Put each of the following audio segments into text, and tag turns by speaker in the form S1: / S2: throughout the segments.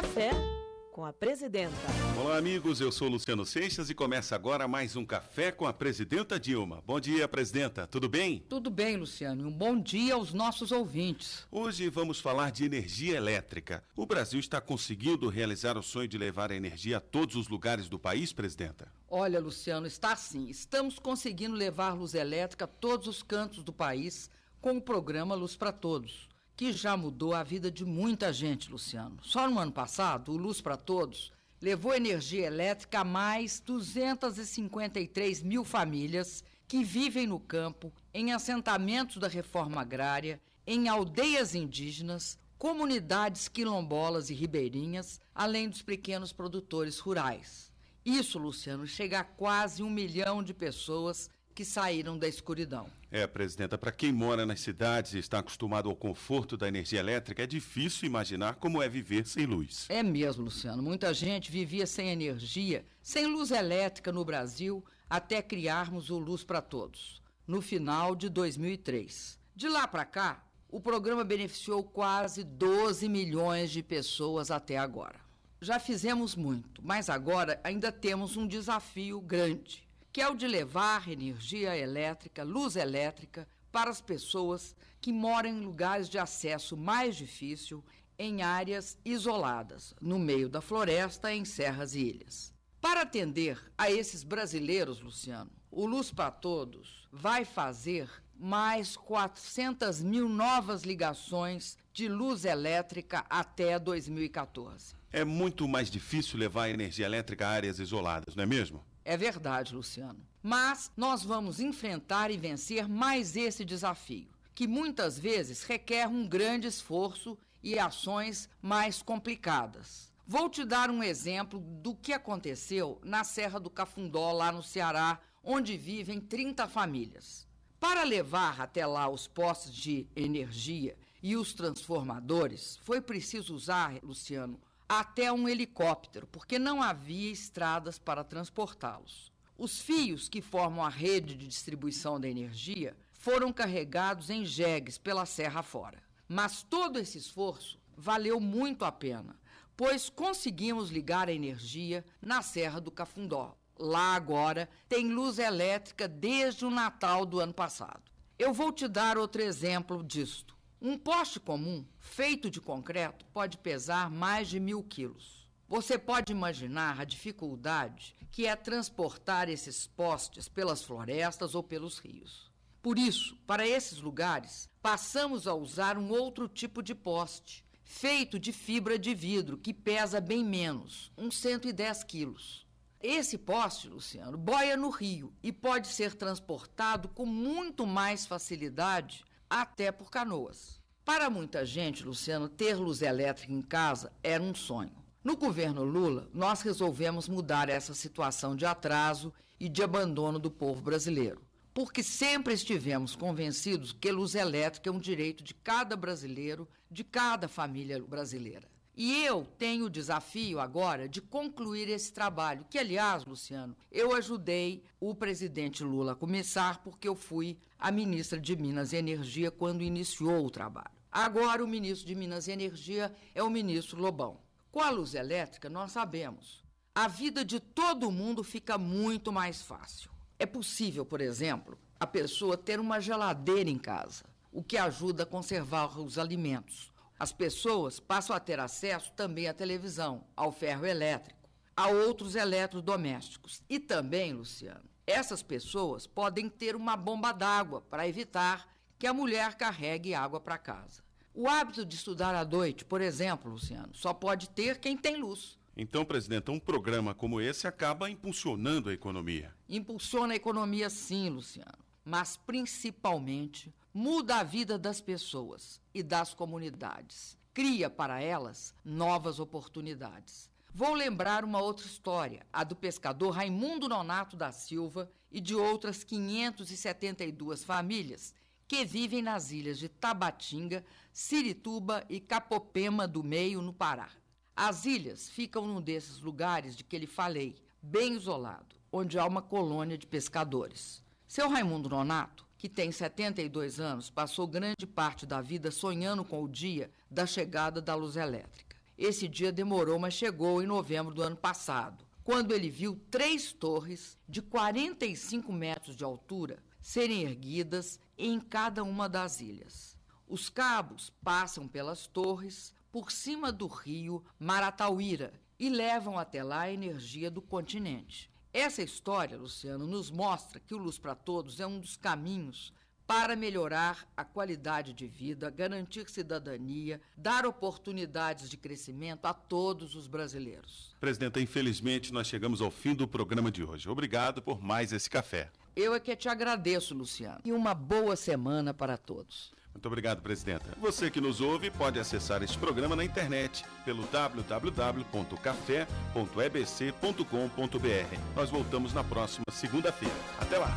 S1: Café com a Presidenta. Olá, amigos. Eu sou Luciano Seixas e começa agora mais um Café com a Presidenta Dilma. Bom dia, Presidenta. Tudo bem?
S2: Tudo bem, Luciano. Um bom dia aos nossos ouvintes.
S1: Hoje vamos falar de energia elétrica. O Brasil está conseguindo realizar o sonho de levar a energia a todos os lugares do país, Presidenta?
S2: Olha, Luciano, está sim. Estamos conseguindo levar luz elétrica a todos os cantos do país com o programa Luz para Todos que já mudou a vida de muita gente, Luciano. Só no ano passado, o Luz para Todos levou energia elétrica a mais 253 mil famílias que vivem no campo, em assentamentos da reforma agrária, em aldeias indígenas, comunidades quilombolas e ribeirinhas, além dos pequenos produtores rurais. Isso, Luciano, chega a quase um milhão de pessoas que saíram da escuridão.
S1: É, presidenta, para quem mora nas cidades e está acostumado ao conforto da energia elétrica, é difícil imaginar como é viver sem luz.
S2: É mesmo, Luciano. Muita gente vivia sem energia, sem luz elétrica no Brasil, até criarmos o Luz para Todos, no final de 2003. De lá para cá, o programa beneficiou quase 12 milhões de pessoas até agora. Já fizemos muito, mas agora ainda temos um desafio grande que é o de levar energia elétrica, luz elétrica, para as pessoas que moram em lugares de acesso mais difícil, em áreas isoladas, no meio da floresta, em serras e ilhas. Para atender a esses brasileiros, Luciano, o Luz para Todos vai fazer mais 400 mil novas ligações de luz elétrica até 2014.
S1: É muito mais difícil levar energia elétrica a áreas isoladas, não é mesmo?
S2: É verdade, Luciano. Mas nós vamos enfrentar e vencer mais esse desafio, que muitas vezes requer um grande esforço e ações mais complicadas. Vou te dar um exemplo do que aconteceu na Serra do Cafundó, lá no Ceará, onde vivem 30 famílias. Para levar até lá os postes de energia e os transformadores, foi preciso usar, Luciano, até um helicóptero, porque não havia estradas para transportá-los. Os fios que formam a rede de distribuição da energia foram carregados em jegues pela serra fora. Mas todo esse esforço valeu muito a pena, pois conseguimos ligar a energia na Serra do Cafundó. Lá agora tem luz elétrica desde o Natal do ano passado. Eu vou te dar outro exemplo disto. Um poste comum, feito de concreto, pode pesar mais de mil quilos. Você pode imaginar a dificuldade que é transportar esses postes pelas florestas ou pelos rios. Por isso, para esses lugares, passamos a usar um outro tipo de poste, feito de fibra de vidro, que pesa bem menos, uns 110 quilos. Esse poste, Luciano, boia no rio e pode ser transportado com muito mais facilidade até por Canoas. Para muita gente, Luciano, ter luz elétrica em casa era um sonho. No governo Lula, nós resolvemos mudar essa situação de atraso e de abandono do povo brasileiro, porque sempre estivemos convencidos que luz elétrica é um direito de cada brasileiro, de cada família brasileira. E eu tenho o desafio agora de concluir esse trabalho, que, aliás, Luciano, eu ajudei o presidente Lula a começar, porque eu fui a ministra de Minas e Energia quando iniciou o trabalho. Agora, o ministro de Minas e Energia é o ministro Lobão. Com a luz elétrica, nós sabemos, a vida de todo mundo fica muito mais fácil. É possível, por exemplo, a pessoa ter uma geladeira em casa, o que ajuda a conservar os alimentos. As pessoas passam a ter acesso também à televisão, ao ferro elétrico, a outros eletrodomésticos. E também, Luciano, essas pessoas podem ter uma bomba d'água para evitar que a mulher carregue água para casa. O hábito de estudar à noite, por exemplo, Luciano, só pode ter quem tem luz.
S1: Então, presidente, um programa como esse acaba impulsionando a economia.
S2: Impulsiona a economia, sim, Luciano, mas principalmente muda a vida das pessoas e das comunidades, cria para elas novas oportunidades. Vou lembrar uma outra história, a do pescador Raimundo Nonato da Silva e de outras 572 famílias que vivem nas ilhas de Tabatinga, Sirituba e Capopema do Meio, no Pará. As ilhas ficam num desses lugares de que lhe falei, bem isolado, onde há uma colônia de pescadores. Seu Raimundo Nonato que tem 72 anos, passou grande parte da vida sonhando com o dia da chegada da luz elétrica. Esse dia demorou, mas chegou em novembro do ano passado, quando ele viu três torres de 45 metros de altura serem erguidas em cada uma das ilhas. Os cabos passam pelas torres por cima do rio Maratauíra e levam até lá a energia do continente. Essa história, Luciano, nos mostra que o Luz para Todos é um dos caminhos para melhorar a qualidade de vida, garantir cidadania, dar oportunidades de crescimento a todos os brasileiros.
S1: Presidenta, infelizmente nós chegamos ao fim do programa de hoje. Obrigado por mais esse café.
S2: Eu é que te agradeço, Luciano. E uma boa semana para todos.
S1: Muito obrigado, presidenta. Você que nos ouve pode acessar este programa na internet pelo www.café.ebc.com.br. Nós voltamos na próxima segunda-feira. Até lá.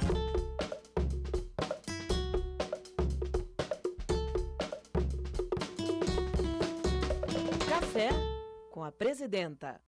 S1: Café com a presidenta.